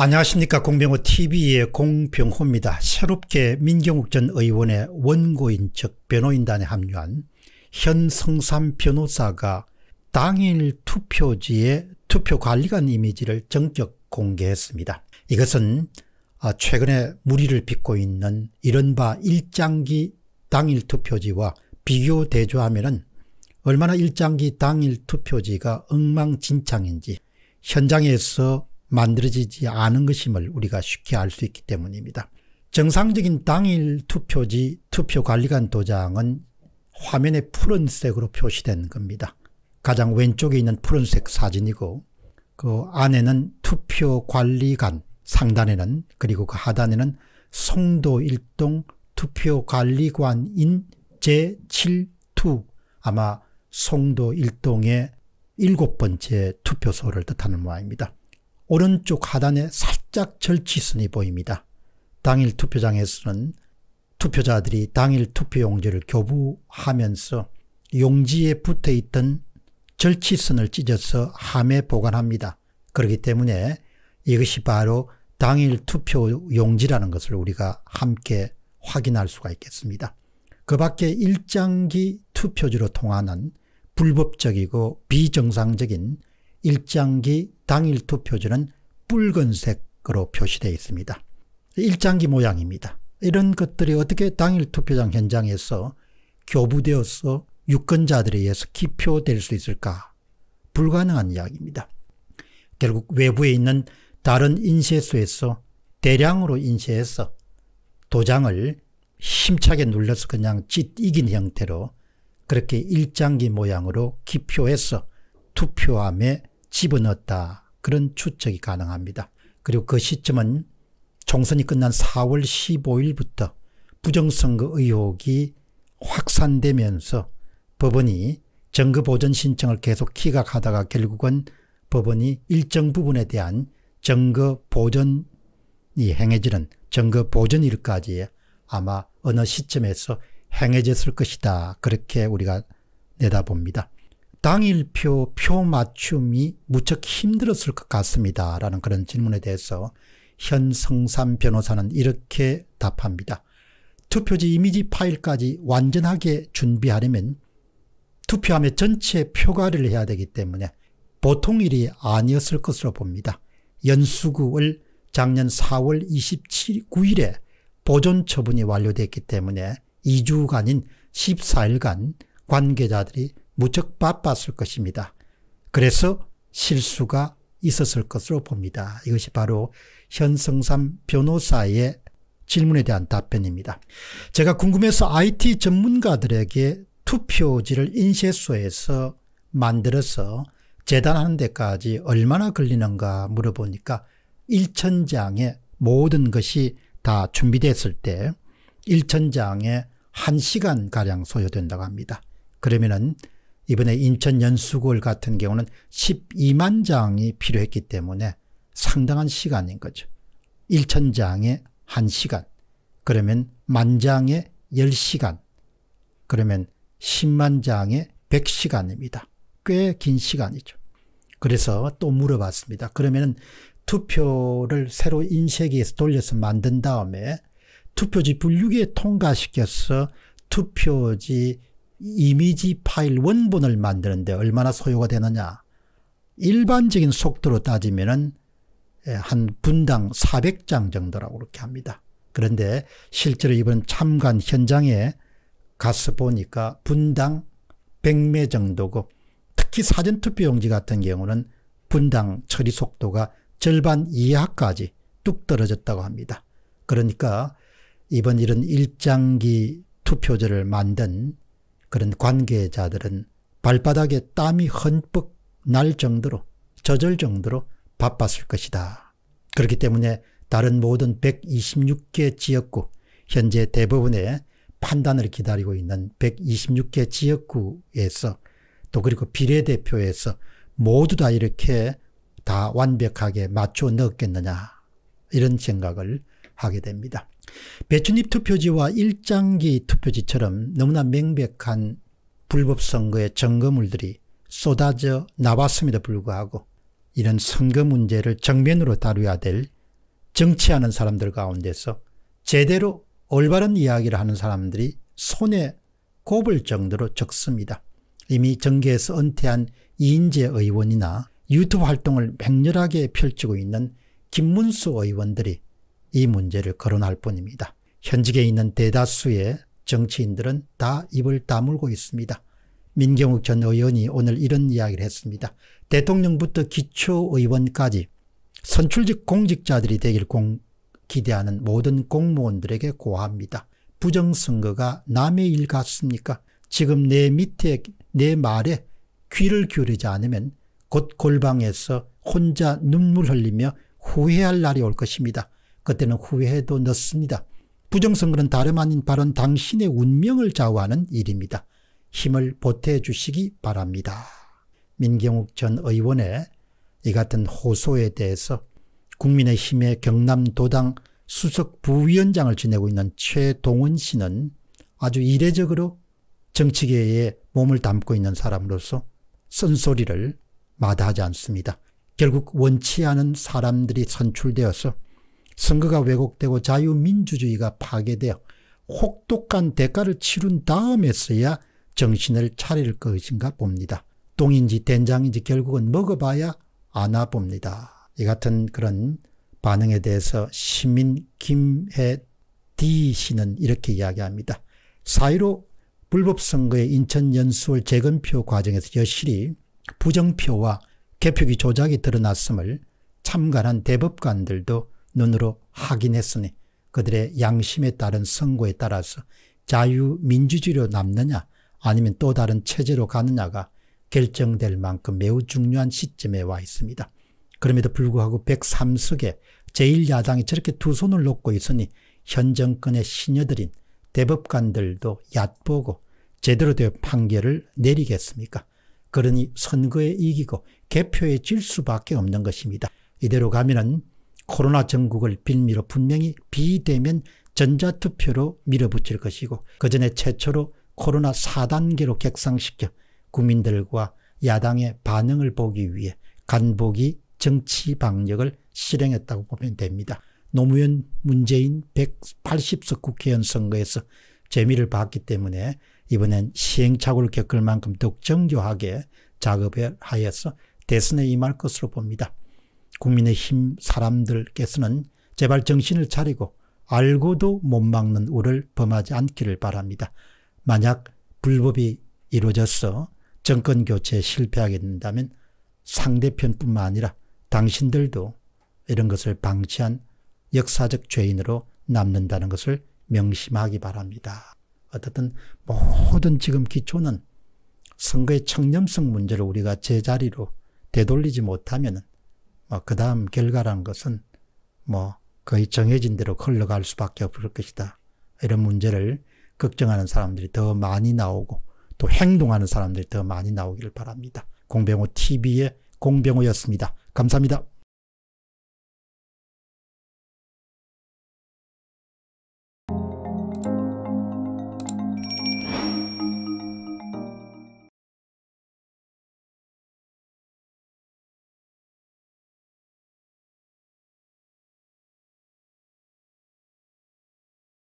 안녕하십니까 공병호TV의 공병호입니다. 새롭게 민경욱 전 의원의 원고인 즉 변호인단에 합류한 현 성삼 변호사가 당일 투표지에 투표관리관 이미지를 전격 공개했습니다. 이것은 아, 최근에 무리를 빚고 있는 이른바 일장기 당일 투표지와 비교대조하면 은 얼마나 일장기 당일 투표지가 엉망진창인지 현장에서 만들어지지 않은 것임을 우리가 쉽게 알 수 있기 때문입니다. 정상적인 당일 투표지 투표관리관 도장은 화면에 푸른색으로 표시된 겁니다. 가장 왼쪽에 있는 푸른색 사진이고 그 안에는 투표관리관 상단에는 그리고 그 하단에는 송도 일동 투표관리관인 제7투 아마 송도 일동의 일곱 번째 투표소를 뜻하는 모양입니다. 오른쪽 하단에 살짝 절치선이 보입니다. 당일 투표장에서는 투표자들이 당일 투표용지를 교부하면서 용지에 붙어있던 절치선을 찢어서 함에 보관합니다. 그렇기 때문에 이것이 바로 당일 투표용지라는 것을 우리가 함께 확인할 수가 있겠습니다. 그 밖에 일장기 투표지로 통하는 불법적이고 비정상적인 일장기 당일 투표지는 붉은색으로 표시되어 있습니다. 일장기 모양입니다. 이런 것들이 어떻게 당일 투표장 현장에서 교부되어서 유권자들에 의해서 기표될 수 있을까? 불가능한 이야기입니다. 결국 외부에 있는 다른 인쇄소에서 대량으로 인쇄해서 도장을 힘차게 눌러서 그냥 짓 이긴 형태로 그렇게 일장기 모양으로 기표해서 투표함에 집어넣었다. 그런 추측이 가능합니다. 그리고 그 시점은 총선이 끝난 4월 15일부터 부정선거 의혹이 확산되면서 법원이 정거보전 신청을 계속 기각하다가 결국은 법원이 일정 부분에 대한 정거보전이 행해지는 정거보전일까지 아마 어느 시점에서 행해졌을 것이다. 그렇게 우리가 내다봅니다. 당일표 표 맞춤이 무척 힘들었을 것 같습니다. 라는 그런 질문에 대해서 현성삼 변호사는 이렇게 답합니다. 투표지 이미지 파일까지 완전하게 준비하려면 투표함의 전체 표가를 해야 되기 때문에 보통 일이 아니었을 것으로 봅니다. 연수구을 작년 4월 29일에 보존 처분이 완료됐기 때문에 2주간인 14일간 관계자들이 무척 바빴을 것입니다. 그래서 실수가 있었을 것으로 봅니다. 이것이 바로 현성삼 변호사의 질문에 대한 답변입니다. 제가 궁금해서 IT 전문가들에게 투표지를 인쇄소에서 만들어서 재단하는 데까지 얼마나 걸리는가 물어보니까 1천장의 모든 것이 다 준비됐을 때 1천장에 1시간가량 소요된다고 합니다. 그러면 이번에 인천 연수골 같은 경우는 12만 장이 필요했기 때문에 상당한 시간인 거죠. 1천 장에 1시간, 그러면 만 장에 10시간, 그러면 10만 장에 100시간입니다. 꽤 긴 시간이죠. 그래서 또 물어봤습니다. 그러면 투표를 새로 인쇄기에서 돌려서 만든 다음에 투표지 분류기에 통과시켜서 투표지 이미지 파일 원본을 만드는데 얼마나 소요가 되느냐. 일반적인 속도로 따지면은 예, 한 분당 400장 정도라고 그렇게 합니다. 그런데 실제로 이번 참관 현장에 가서 보니까 분당 100매 정도고 특히 사전투표용지 같은 경우는 분당 처리 속도가 절반 이하까지 뚝 떨어졌다고 합니다. 그러니까 이번 이런 일장기 투표제를 만든 그런 관계자들은 발바닥에 땀이 흠뻑날 정도로 젖을 정도로 바빴을 것이다. 그렇기 때문에 다른 모든 126개 지역구 현재 대법원의 판단을 기다리고 있는 126개 지역구에서 또 그리고 비례대표에서 모두 다 이렇게 다 완벽하게 맞춰 넣었겠느냐 이런 생각을 하게 됩니다. 배추잎 투표지와 일장기 투표지처럼 너무나 명백한 불법 선거의 증거물들이 쏟아져 나왔음에도 불구하고 이런 선거 문제를 정면으로 다루어야 될 정치하는 사람들 가운데서 제대로 올바른 이야기를 하는 사람들이 손에 꼽을 정도로 적습니다. 이미 정계에서 은퇴한 이인재 의원이나 유튜브 활동을 맹렬하게 펼치고 있는 김문수 의원들이 이 문제를 거론할 뿐입니다. 현직에 있는 대다수의 정치인들은 다 입을 다물고 있습니다. 민경욱 전 의원이 오늘 이런 이야기를 했습니다. 대통령부터 기초의원까지 선출직 공직자들이 되길 공, 기대하는 모든 공무원들에게 고합니다. 부정선거가 남의 일 같습니까? 지금 내 밑에 내 말에 귀를 기울이지 않으면 곧 골방에서 혼자 눈물 흘리며 후회할 날이 올 것입니다. 그때는 후회해도 늦습니다. 부정선거는 다름 아닌 바른 당신의 운명을 좌우하는 일입니다. 힘을 보태 주시기 바랍니다. 민경욱 전 의원의 이 같은 호소에 대해서 국민의힘의 경남도당 수석 부위원장을 지내고 있는 최동훈 씨는 아주 이례적으로 정치계에 몸을 담고 있는 사람으로서 쓴소리를 마다하지 않습니다. 결국 원치 않은 사람들이 선출되어서 선거가 왜곡되고 자유민주주의가 파괴되어 혹독한 대가를 치룬 다음에서야 정신을 차릴 것인가 봅니다. 똥인지 된장인지 결국은 먹어봐야 아나 봅니다. 이 같은 그런 반응에 대해서 시민 김해 D 씨는 이렇게 이야기합니다. 사1로 불법 선거의 인천 연수월 재검표 과정에서 여실히 부정표와 개표기 조작이 드러났음을 참관한 대법관들도 눈으로 확인했으니 그들의 양심에 따른 선고에 따라서 자유민주주의로 남느냐 아니면 또 다른 체제로 가느냐가 결정될 만큼 매우 중요한 시점에 와 있습니다. 그럼에도 불구하고 103석의 제1야당이 저렇게 두 손을 놓고 있으니 현 정권의 신여들인 대법관들도 얕보고 제대로 된 판결을 내리겠습니까? 그러니 선거에 이기고 개표에 질 수밖에 없는 것입니다. 이대로 가면은 코로나 전국을 빌미로 분명히 비대면 전자투표로 밀어붙일 것이고 그전에 최초로 코로나 4단계로 객상시켜 국민들과 야당의 반응을 보기 위해 간복이 정치 방역을 실행했다고 보면 됩니다. 노무현 문재인 180석 국회의원 선거에서 재미를 봤기 때문에 이번엔 시행착오를 겪을 만큼 더욱 정교하게 작업을 하여서 대선에 임할 것으로 봅니다. 국민의힘 사람들께서는 제발 정신을 차리고 알고도 못 막는 우를 범하지 않기를 바랍니다. 만약 불법이 이루어져서 정권 교체에 실패하게 된다면 상대편뿐만 아니라 당신들도 이런 것을 방치한 역사적 죄인으로 남는다는 것을 명심하기 바랍니다. 어쨌든 모든 지금 기초는 선거의 청렴성 문제를 우리가 제자리로 되돌리지 못하면 뭐그 다음 결과란 것은 뭐 거의 정해진 대로 흘러갈 수밖에 없을 것이다. 이런 문제를 걱정하는 사람들이 더 많이 나오고 또 행동하는 사람들이 더 많이 나오기를 바랍니다. 공병호 TV의 공병호였습니다. 감사합니다.